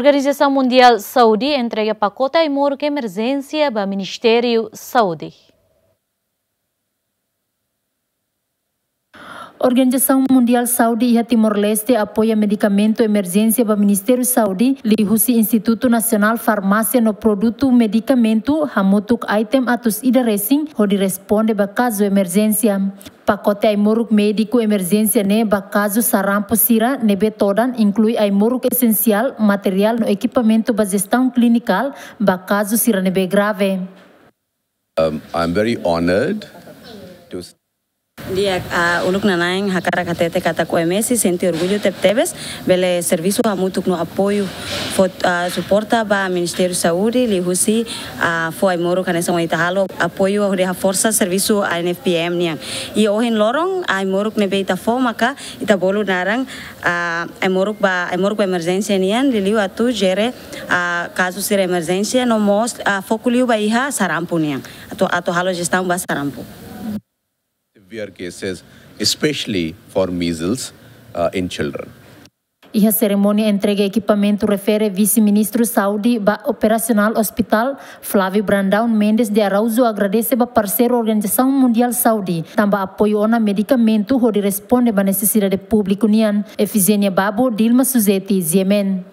Organização Mundial de Saúde entrega pacote de amor que emergência para o Ministério da Saúde. Organização Mundial Saúde e Timor-Leste apoia medicamento emergência para o Ministério Saúde, lihusi Instituto Nacional Farmácia no produto medicamento hamutuk item atus idaresing, onde responde para caso emergência. pakote ay muruk mediku emergensia ne ba kazu sarampo sira nebe todan inklui ay muruk esensial material no ekipamento ba gestão klinikal ba kazu sira nebe grave um, i'm very honored to Dia a unuk nanaen hakara katete kata mesi senti orgulho teptebes bele servisu a mutuk no apoyo fot a suporta ba Ministério sauri li husi a ai moro kane mai tahalo halo apoyo a força servisu a NFPM niang. I ohen lorong ai moruk ne beita fo maka ita bolu narang a ai moruk ba ai moruk ba nian niang liliu atu jere a caso ser emergência no mos a fokuliu ba iha sarampu niang atau atau halo jestam ba sarampu. E uh, a cerimônia entrega equipamento refere vice-ministro Saúde ba Operacional Hospital Flávio Brandão Mendes de Araújo agradece ba parceiro Organização Mundial Saúde. Tamba apoio ona medicamento que responde ba necessidade público nian. Efizenia Babo, Dilma suzeti Ziemen.